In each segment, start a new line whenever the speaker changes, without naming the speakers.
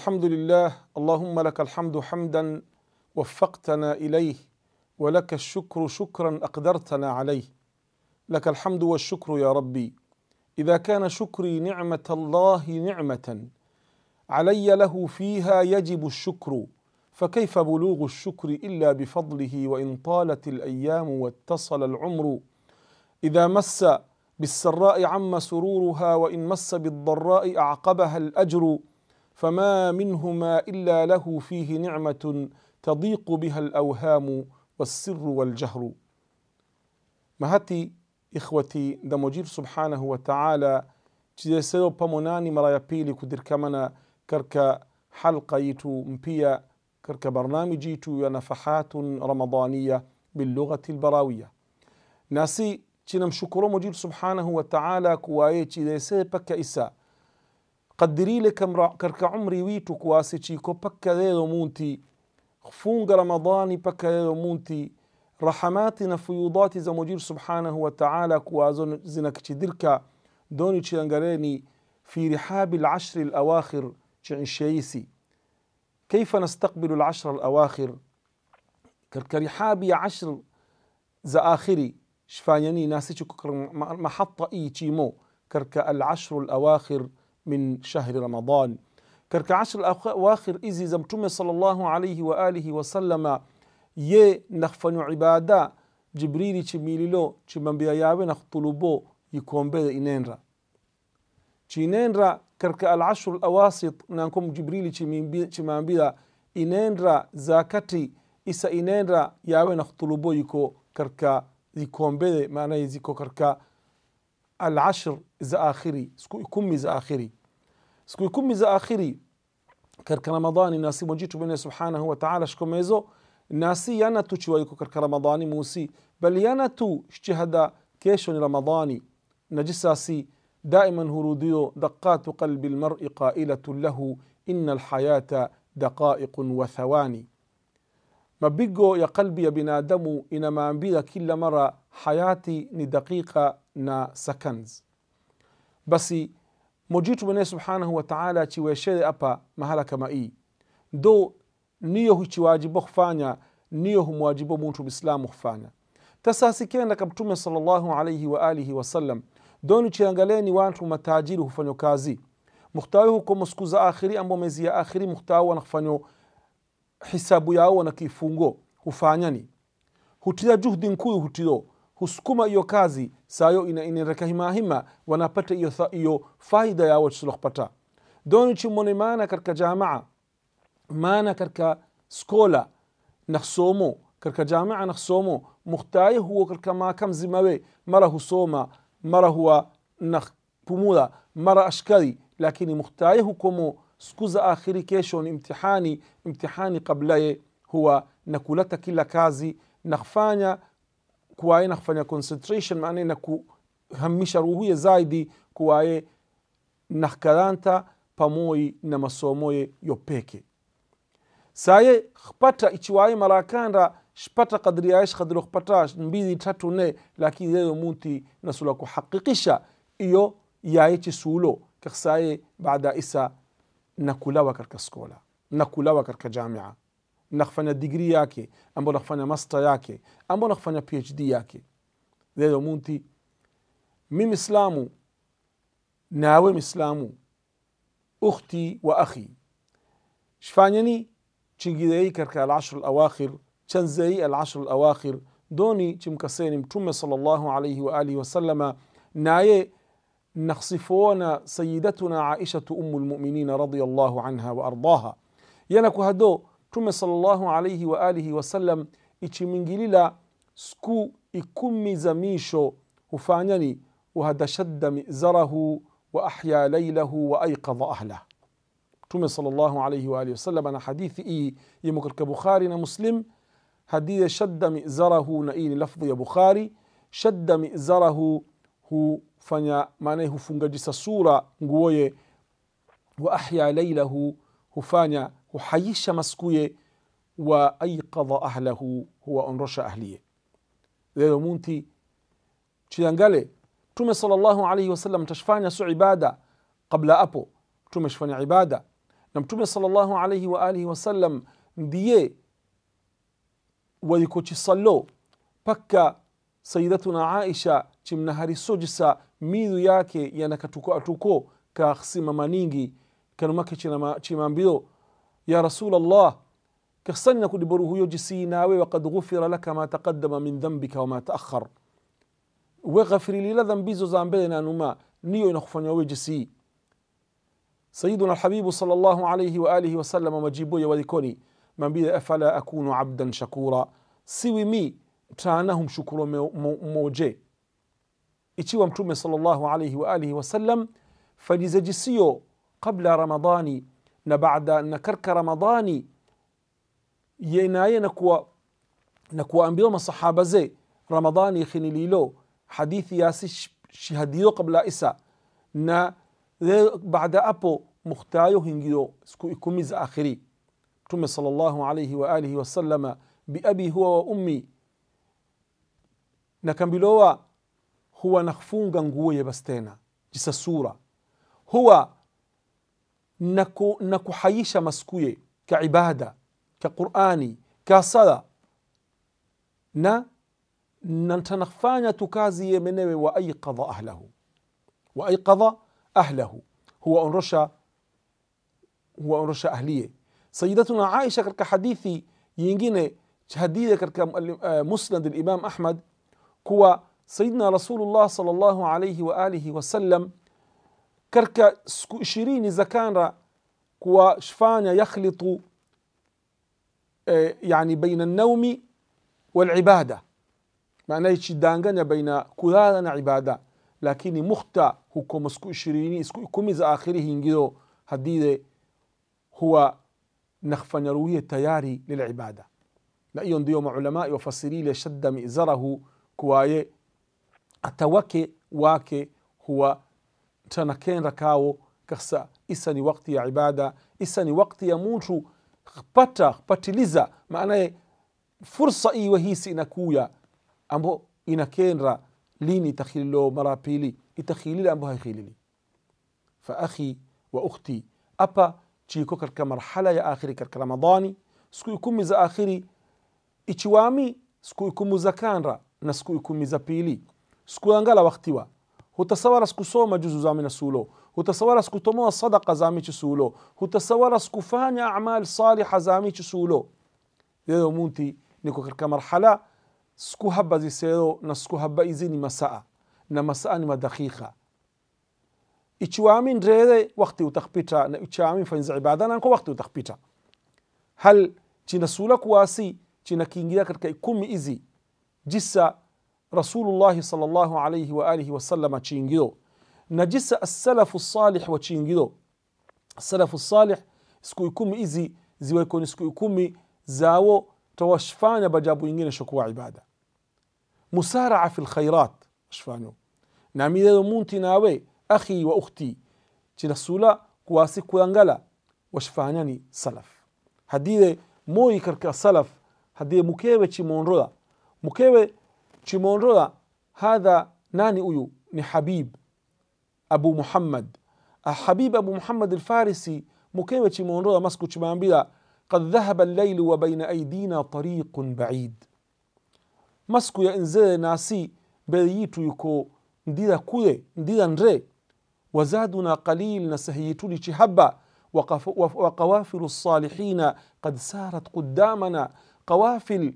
الحمد لله اللهم لك الحمد حمدا وفقتنا اليه ولك الشكر شكرا اقدرتنا عليه لك الحمد والشكر يا ربي اذا كان شكري نعمه الله نعمه علي له فيها يجب الشكر فكيف بلوغ الشكر الا بفضله وان طالت الايام واتصل العمر اذا مس بالسراء عم سرورها وان مس بالضراء اعقبها الاجر فما منهما الا له فيه نعمه تضيق بها الاوهام والسر والجهر مهاتي ihvati da Mođir subhanahu wa ta'ala će se pa monani maraja priliku dirkamana karka halqa itu mpija karka barnamiji itu ja nafahatun ramadanija bil lugati barawija. Nasi će nam šukuro Mođir subhanahu wa ta'ala koja je će da se pa ka isa قدريلي كرك عمري ويتو كواسي تشيكو بكا ديدو مونتي خفون رمضاني بكا ديدو مونتي رحماتنا فيوضات زمجير سبحانه وتعالى كوازون زنك دركا دوني تشيانغريني في رحاب العشر الأواخر تشعن شيسي كيف نستقبل العشر الأواخر كرك رحابي عشر زآخري شفاياني ناسي محطة إي تشيمو كرك العشر الأواخر من شهر رمضان ker ka ashar awakhir hizi za mtume salllahu alaihi wa alihi wasallama ye nakhfanywa ibada jibrili chimililo chimambia yawe na khutulubo yikombele inenra chinenra karka alashru lawasit nankom jibrili chimambia inenra zakati isa inenra yawe na khutulubo yiko karka yikombele maanaye ziko karka alashru زآخري اخري سكو يكم اذا اخري سكو يكم اذا اخري كرك رمضاني ناسي مجيتو بين سبحانه وتعالى ميزو ناسي يانا تو يكو كرك رمضاني موسي بل يانا تو شتهدا كيشون رمضاني نجساسي دائما هروديو دقات قلب المرء قائلة له إن الحياة دقائق وثواني ما يا قلبي يا ya binadamu inamaambia kila mara مرة حياتي ندقيقة نا سكنز basi mojitu mwenyewe subhanahu wataala achiweshere hapa mahala kama hii ndo niyo huchiwajibo kufanya niyo humwajibo muntu mislamu kufanya tasa asikenda ka mtume salallahu alaihi waalihi wasallam doni chiangaleni wantu matajiri hufanyo kazi mukhtawi hukomo siku za akhiri ambo mezi ya akhiri mukhtawi wanakufanyo hisabu yao wanakifungo hufanyani hutira juhudi nkuyu hutiro husukuma hiyo kazi sayo inaeneka himahima wanapata hiyo hiyo faida yao tusilokpata doni chimone maana katika jamaa maana katika skola naksomo katika jamaa naksomo mukhtaye huo katika makam zimawe mara husoma mara huwa nakpumula mara ashkari lakini mukhtaye hukomo siku za akhiri kesho ni imtihani imtihani kablaye huwa nakulata kila kazi nakfanya kuwaye na kufanya concentration maana na kuhamisha ruhuye zaidi kuwaye na karanta pamoi na masomoye yopeke saye khpata ichiwaye marakanda shpata kadri yaesh kadri kpata mbili tatu ne lakini yeyo munti nasula kuhakikisha iyo yaye chisulo kasaye baada isa nakulawa kulawa katika skola nakulawa kulawa katika jamia nakhfanya digri yake ambao nakufanya master yake ambao nakufanya phd yake lelo omuntu mi mislamu nawe mislamu ukhti wa akhi shfanyani chingidei katika alashru alawakhir chanzei alashru alawakhir doni chimkaseni mtume salllahu alaihi waalihi wasalama naye nakhsifuona sayidatuna aishatu umu lmuminina radiallahu anha waardaha yana ku hado mtume salllahu alaihi waalihi wasallam ichimingilila siku ikumi za misho hufanyani shadda mizarahu wa ahya lailahu wa aiqadha ahlah mtume salllahu alaihi waalihi wasallam ana hadithi hii yimo katika bukhari na muslim hadithi shadda mizarahu na hii ni lafdhi ya bukhari shadda mizarahu hufanya maanaye hufunga sura nguoye wa ahya lailahu hufanya huhaisha maskuye wa aiqadha ahlahu huwaondosha ahliye leyo munti chiyangale mtume salllahu alaihi wasallam tashfanya su ibada qabla apo mtume shifanya ibada na mtume salllahu alaihi waalihi wasallam ndiye walikochisallo pakka sayidatuna aisha chimnaharisojisa midu yake yanakatuko atuko kasimama ningi kanumake chimambiro يا رسول الله كخصني نكون بروه يجسي ناوي وقد غفر لك ما تقدم من ذنبك وما تأخر وغفر لي لذنبي زوزان بدنا نما نيو نخفن ويجسي سيدنا الحبيب صلى الله عليه وآله وسلم مجيبو يوليكوني من بيد أفلا أكون عبدا شكورا سوي مي تانهم شكر موجي ikiwa ومتومي صلى الله عليه وآله وسلم فلزجسيو قبل رمضاني nabada na karka ramadhani ye naye na kuwaambiwa masahaba ze ramadhani khinililo hadithi yasi shihadiyo qabla isa na baada apo mukhtayo hingiyo siku ikumi za akhiri mtume sal llahu alaihi waalihi wasalama biabi huwa wa ummi nakambilowa huwa nafunga nguo yebastena jisa sura huwa na, na kuhaisha masikuye kaibada kaqurani kasala na na tanafanya tu kazi ye mwenyewe waaikadha ahlahu waaikadha ahlahu huwaonrosha huwaonrosha ahliye sayidatuna aisha katika hadithi yingine hadithi katika uh, musnad limam ahmad kuwa sayidina rasulullah salllahu alaihi waalihi wasallam katika siku ishirini za kanda kuwafanya yakhlitu eh, yani baina naumi walibada maana ichidanganya baina kulala na ibada lakini mukhta hukoma siku ishirini siku kumi za akhiri hingiro hadide huwa nakfanya ruwiye tayari lilibada na hiyo ndio maulamai wafasirile shadda mizarahu kuwaye atawake wake huwa تنكين ركاو كخسا إسني وقتي يا عبادة إسني وقتي يا مtu kupata kupatiliza maanaye fursa iwe hisi inakuya ambo inakenra lini itakhililo mara pili itakhilile ambo haikhilili fa akhi wa ukhti apa chiko katika marhala ya akhiri katika ramadhani siku ikumi za akhiri ichiwami siku ikumi za kanra na siku ikumi za pili siku yangala waktiwa Hutasawaras kusoma juzu za minasulo hutasawaras kutomoa sadaka za michisulo hutasawaras kufanya amali saliha za michisulo yeyo munti niko katika marhala siku haba zisero na siku haba izi ni masaa na masaa ni madakika ichiwami ndrere wakti utakpita na ichiwami fanyiza ibada nanko wakti utakpita hal chinasula kuwasi chinakiingira katika ikumi izi jisa rasulullah sallallahu alaihi wa alihi wasallama čingido najisa assalafu salih wa čingido assalafu salih sikuikumi izi ziwekoni sikuikumi zawo tawashfanya bajabu yingine shokuwa ibada musaraa fi lkhairat washfanyo na munti nawe akhi wa ukhti cinasula kuwasi kulangala washfanyani salaf hadide moyi karka salaf hadide mukewe cimonroda mukewe chimondola hadha nani uyu ni habib abu muhammad ah, habib abu muhammad alfarisi mukewe chimondola masku chimambila قد ذهب الليل وبين أيدينا طريق بعيد ماسكو يا انزي ناسي بريتو يكو ندير كوي ندير نري وزادنا قليل نسهيتو لشهبة وقوافل الصالحين قد سارت قدامنا قوافل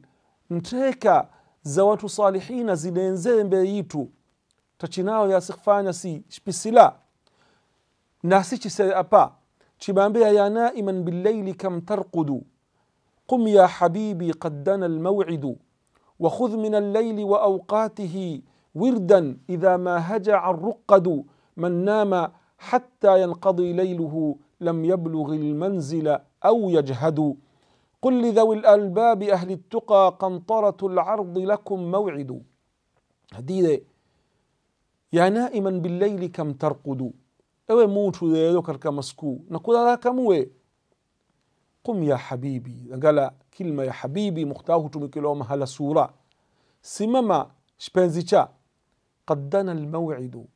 نتريكا za watu salihina zinenzembe yitu tachinayo yasikfanya si shpisila nasi chise apa chibambea ya naiman billaili kam tarqudu قم يا حبيبي قد دنا الموعد وخذ من الليل واوقاته وردا اذا ما هجع الرقد من نام حتى ينقضي ليله لم يبلغ المنزل او يجهد قل لذوي الألباب أهل التقى قنطرة العرض لكم موعد هديه يا نائما بالليل كم ترقد أو موت ذلك كمسكو نقول لك موي قم يا حبيبي قال كلمة يا حبيبي مختاه تمكلهم هل سورة سمما شبنزيشا قدنا الموعد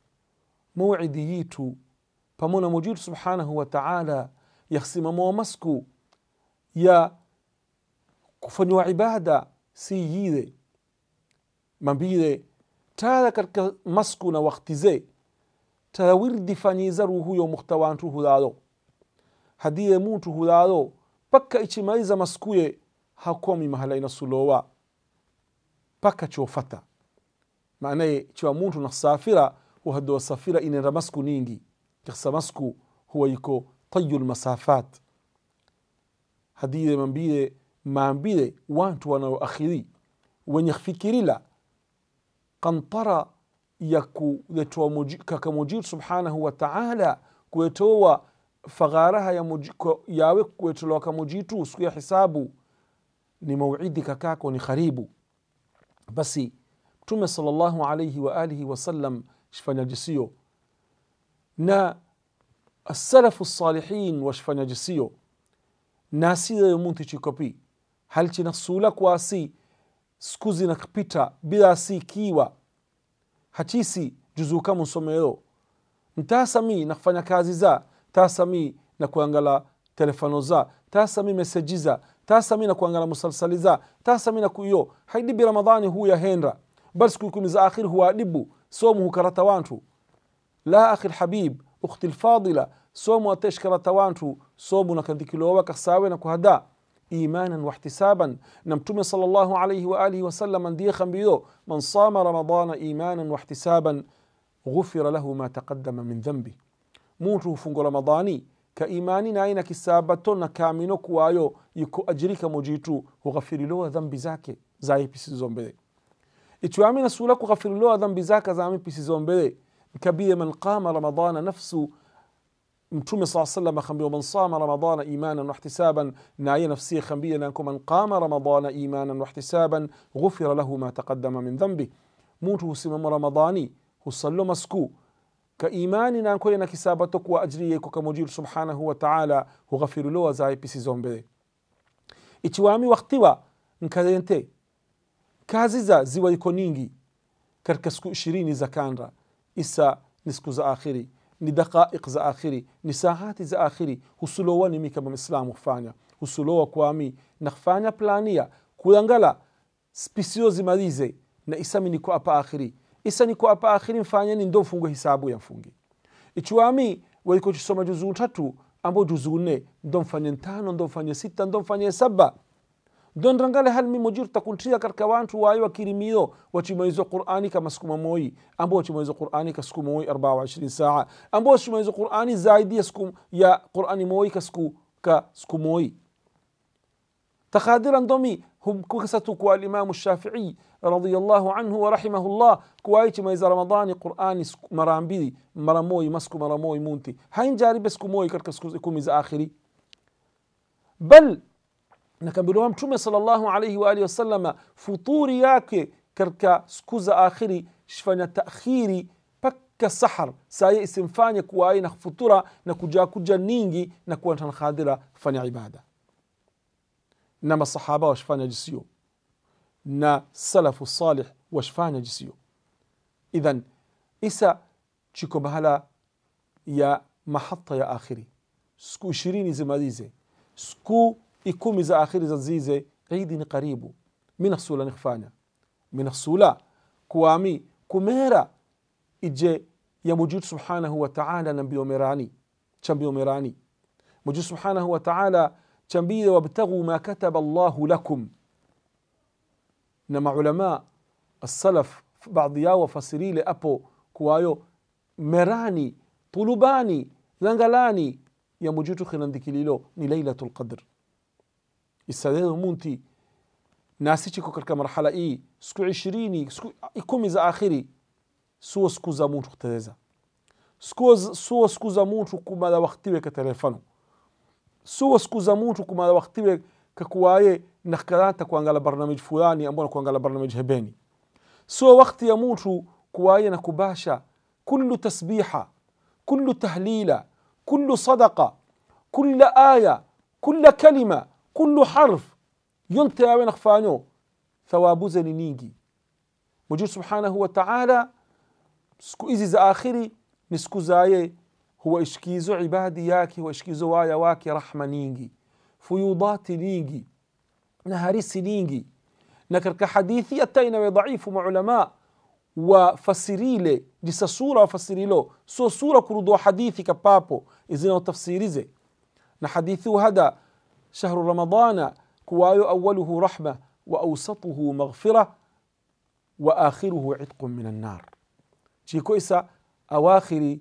موعد ييتو pamoja na سبحانه وتعالى wa مو مسكو يا kufanyiwa ibada si yire mambire tara katika masku na wakti ze tara wirdi fanyiza ruhuyo muhtawantu hulalo hadire muntu hulalo paka ichimaliza maskuye hakomi mahala sulowa paka chofata maanaye chiwa muntu nasafira wa safira inenda masku ningi kisa masku huwa yiko tayu lmasafat hadire mambire maambile watu wanaoakhiri wenye fikiri la kantara ya kuletwa kaka mujibu subhanahu wa taala kuwetowa fagharaha ya mujiku, yawe kuwetolewa kamujitu siku ya hisabu ni mauidi kakako ni kharibu basi mtume salllahu alaihi waalihi wasallam shifanyaji sio na asalafu salihin washifanyaji sio na asile yomuntu chikopi halchina sula kwasi siku zinakpita si kiwa hachisi juzuka musomero ntasami na kazi za tasami na kuangala telefono za tasami meseji za tasami na kuangala musalsali za tasami na haidibi ramadhani huu ya henra bal siku kumi za akhir huwa somu hukarata wantu la akhi lhabib ukhti lfadila somu ateshkarata wantu somu nakadhikilowa kasawe na kuhadaa إيمانا واحتسابا نمتم صلى الله عليه وآله وسلم ان ديخا بيو من صام رمضان إيمانا واحتسابا غفر له ما تقدم من ذنبه موتو فنق رمضاني كايماني إنك سابتون كامنك وآيو يكو أجريك مجيتو وغفر له ذنب ذاك زاي بسي زومبي إتو آمين سولك غفر له ذنب ذاك زامي بسي زنبذي كبير من قام رمضان نفسه Mtume sa sallam akamwambia man sama ramadana imanan wahtisaban, na yeye nafsi akamwambia nanko man qama ramadana imanan wahtisaban ghufira lahu ma taqaddama min dhanbi, mtu husimama Ramadhani husaloma siku ka imani nanko na kisaba tokuwa ajri yeko ka Mojibu subhanahu wa ta'ala hughafirulowa zaye pisi zombe ichiwami waktiwa nkadente kazi za ziwa iko ningi katika siku ishirini za kanda isa ni siku za akhiri ni dhaqaiq za akhiri ni sahati za akhiri husulowani nimi kama mislamu hufanya husulowa kwami nakhfanya plania kulangala spisio zimalize na isami niko apa akhiri isa niko apa akhiri mfanyeni ndo mfungue hisabu ya mfungi ichiwami chisoma juzuu tatu ambao juzuu nne ndo mfanye ntano ndo mfanye sita ndo mfanye saba ndondongale halmi mo jirta kultiya katika wantu wayo wakirimiyo wachimaizo qurani kama siku moyi ambao wachimaizo qurani ka siku moyi 24 saa ambao wachimaizo qurani zaidi ya siku ya qurani moyi ka siku ka siku moyi تخادرا ضمي هم كسة الإمام الشافعي رضي الله عنه ورحمه الله كوايت ما إذا رمضان قرآن مرامبي مرموي مسكو مرموي مونتي هين جاري بسكو موي كركسكو آخري بل na kad bi mtume sallallahu alaihi wa alihi wasallama futuri yake katika siku za akhiri shifanya taakhiri mpaka sahar saye isimfanye kuwayi na futura na kuja kuja ningi na kuwa tanhadhira fanya ibada na masahaba washifanya jisiyo na salafu salih washifanya jisiyo idhan isa chiko bahala ya mahata ya akhiri siku ishirini zimalize siku ikumi za akhiri za zize idi ni karibu minasula nikufanya minasula kuami kumera ije ya mujudu subhanahu ta'ala na merani cha merani mujudu subhanahu ta'ala chambie wabtaghu ma kataba Allahu lakum na maulama السلف baadhi yao wafasirire apo kuwayo merani tulubani langalani ya mujutu khinandikililo ni lailatu qadr يستدينه مونتي ناسي تشيكو كركا مرحلة إي سكو عشريني سكو إكومي إذا آخري سو سكو زامون شو تدزا سكو ز... سو سكو زامون شو كوما دا وقتي بك تلفانو سو سكو زامون شو كوما دا وقتي بك ككواي نخكران تكو أنغالا برنامج فلاني أمونا كو أنغالا برنامج هباني سو وقتي يمون شو كواي نكوباشا كل تسبيحة كل تهليلة كل صدقة كل آية كل كلمة كل حرف ينتهي خفانو ثواب زني نينجي سبحانه وتعالى سكو إزي آخري نسكو زاي هو إشكيزو عبادي ياكي وإشكيزو وايا واكي رحمة نيجي فيوضات نيجي نهاريس نينجي نكرك حديثي أتينا ضعيف مع علماء وفسريلي جس سورة وفسريلو سو سورة كردو حديثي كبابو إذن زي نحديثو هذا شهر رمضان كوايو أوله رحمة وأوسطه مغفرة وآخره عتق من النار شيكو إسا أواخر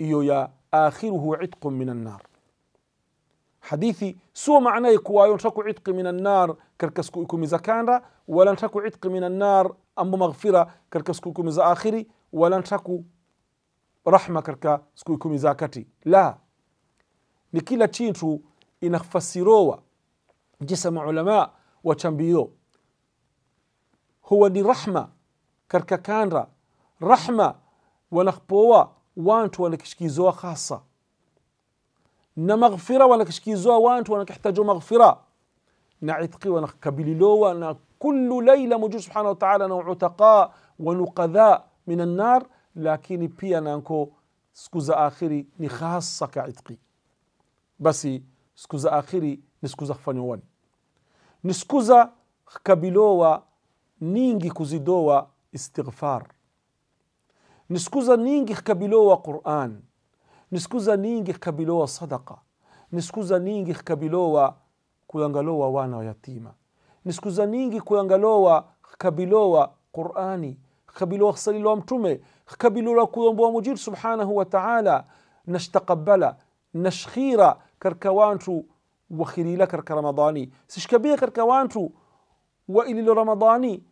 يا آخره عتق من النار حديثي سو معنى كوايو تكو عتق من النار كركسكو إكو مزكان ولن تكو عتق من النار أم مغفرة كركسكو إكو آخري ولن تكو رحمة كركسكو إكو مزاكتي لا نكيلا kila inafasiriwa jinsi maulamaa wachambio huwa ni rahma katika kanda rahma wanapoa wantu kishkizoa hasa na maghfira wanakishikizwa wantu wanakihitajiwa maghfira na itqi wanakabililowa na kullu laila muju subhanahu wa ta'ala na utaka wa nuqadha min an-nar lakini pia nanko siku za akhiri ni hasa ka itqi basi siku za akhiri ni siku za kufanyoani ni siku za kabilowa ningi kuzidowa istighfar ni siku za ningi kabilowa quran ni siku za ningi kabilowa sadaka ni siku za ningi kabilowa kuyangalowa wana wa yatima ni siku za ningi kuyangalowa kabilowa qurani kabilowa salilowa mtume kabilowa kuyombowa mujiri subhanahu wa taala nashtaqabala nashkhira كركوانتو وخليلة كرك رمضاني سشكبية كركوانتو وإلي رمضاني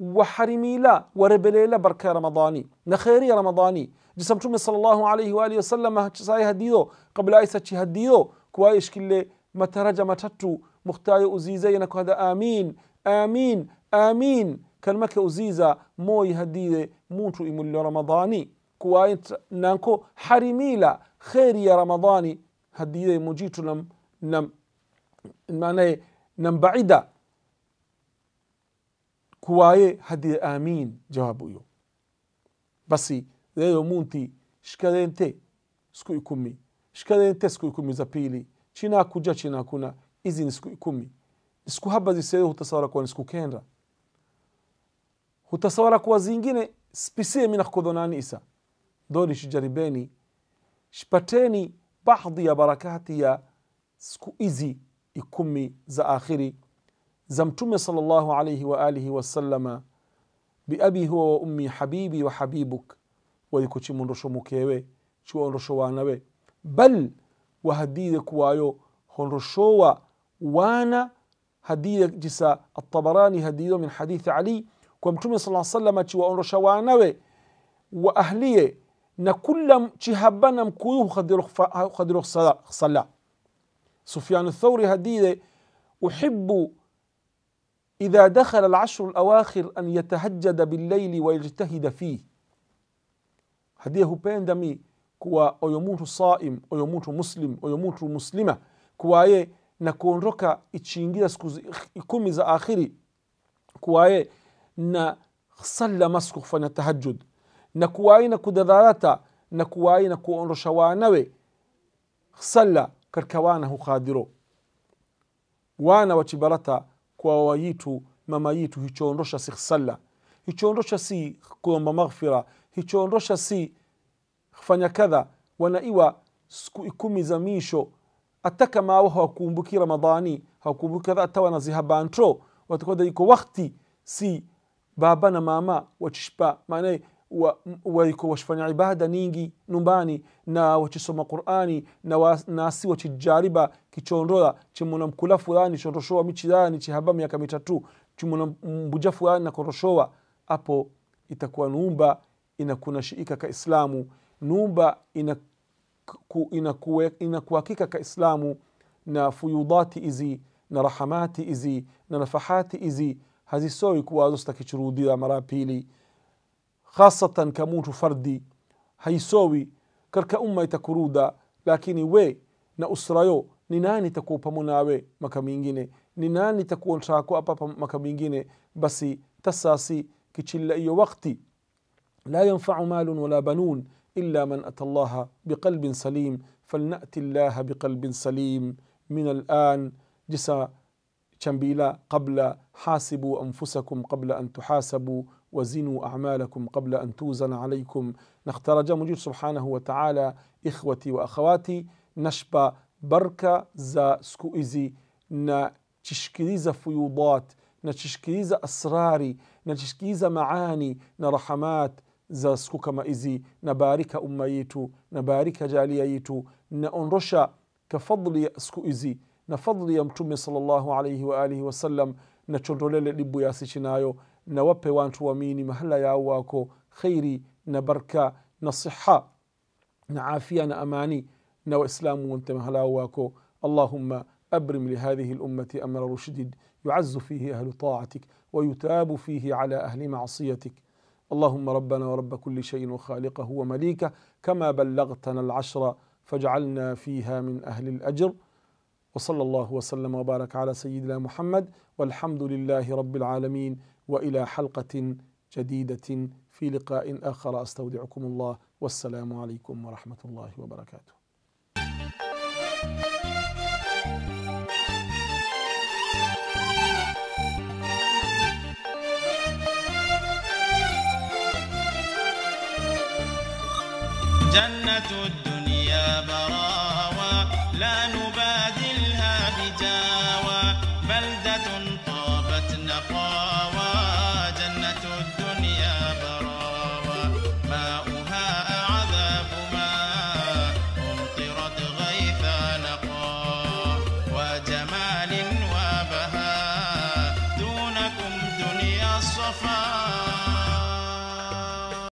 وحرميلا وربليلا بركة رمضاني نخيري رمضاني جسم تومي صلى الله عليه وآله وسلم هتشساي هديدو قبل آيسا تشهديدو كوايش كله ما ترجى ما تتو مختاي أزيزي نكو هذا آمين آمين آمين كلمة أزيزة مو يهديد موتو إمو رمضاني كوايت نانكو حرميلا خيري رمضاني hadidai mojitu nam, nam maanaye nam baida kuwaye hadiye amin jawabu hiyo basi leyo munti shikarente siku ikumi shikarente siku ikumi za pili china china chinakuna izi ni siku ikumi siku haba zisere hutasawara kuwa ni siku kenda hutasawara kuwa zingine spisie minakukodhonani isa doni shijaribeni shipateni بعض barakati siku hizi ikumi za akhiri za mtume salllahu alaihi waalihi wasalama biabi huwa wa ummi habibi wa habibuk waliko cimondosho mukewe ciwondosho wanawe bal wahadire kuwayo hondoshowa wana hadire jisa atabarani hadiro min hadithi ali kwa mtume saa salama ciwaondosha wanawe wa ahliye نكل تهبنا مكروه خدروخ خدروخ صلاة سفيان الثوري هديدة أحب إذا دخل العشر الأواخر أن يتهجد بالليل ويجتهد فيه هديه هو بين دمي كوا أيومون صائم أيومون مسلم أيومون مسلمة كوا يه نكون ركا إتشينجيا سكوز إكومي آخري كوا يه نصلى مسكو فنتهجد na kuwayi na kudadaalata na kuwayi na kuondosha wanawe sala katika wana hukhadiro wana wachibarata kwa wayitu mama yitu hichoondosha si sala hichoondosha si kuomba maghfira hichoondosha si fanya kadha wanaiwa siku ikumi za misho hata kama ao hawakumbuki ramadhani hawakumbuki kadha hata wanazihabantro watakwada iko wakti si baba na mama wachishpa maanaye wa washifanya ibada ningi numbani na wachisoma qurani na wa, nasi wachijariba kichondola chimuna mkula fulani chondoshowa michirani chihaba miaka mitatu chimuna mbuja fulani na koroshoa apo itakuwa numba inakuna shiika ka islamu numba inakuhakika ina ka islamu na fuyudati izi na rahamati izi na nafahati izi hazisowi kuwazo zitakichurudira mara pili خاصة كموت فردي هيسوي كرك أمي تكرودا لكني وي نا أسرايو نناني تكو بمناوي مكا مينجيني نناني تكو انشاكو أبا مكا مينجيني بسي تساسي كتشل أي وقتي لا ينفع مال ولا بنون إلا من أتى الله بقلب سليم فلنأت الله بقلب سليم من الآن جسا شمبيلا قبل حاسبوا أنفسكم قبل أن تحاسبوا وزنوا أعمالكم قبل أن توزن عليكم نختار جمجير سبحانه وتعالى إخوتي وأخواتي نشبا بركة زا سكوئزي نا تشكريز فيوضات نا تشكريز أسراري نا تشكريز معاني نا رحمات زا سكوكما إزي نبارك أميتو نبارك جاليايتو نا أنرشا كفضل سكوئزي نفضل يمتمي صلى الله عليه وآله وسلم نا تشدرل لبو ياسي وان پەیوانچوەمینی مەهلە مهلا کۆ خيري نەبەرکە نەسیحا نعافیانە نأماني نو إسلام وانت مهلا کۆ اللهم أبرم لهذه الأمة أمر رشد يعز فيه أهل طاعتك ويتاب فيه على أهل معصيتك اللهم ربنا ورب كل شيء وخالقه ومليكه كما بلغتنا العشر فاجعلنا فيها من أهل الأجر وصلى الله وسلم وبارك على سيدنا محمد والحمد لله رب العالمين والى حلقه جديده في لقاء اخر استودعكم الله والسلام عليكم ورحمه الله وبركاته. جنة الدنيا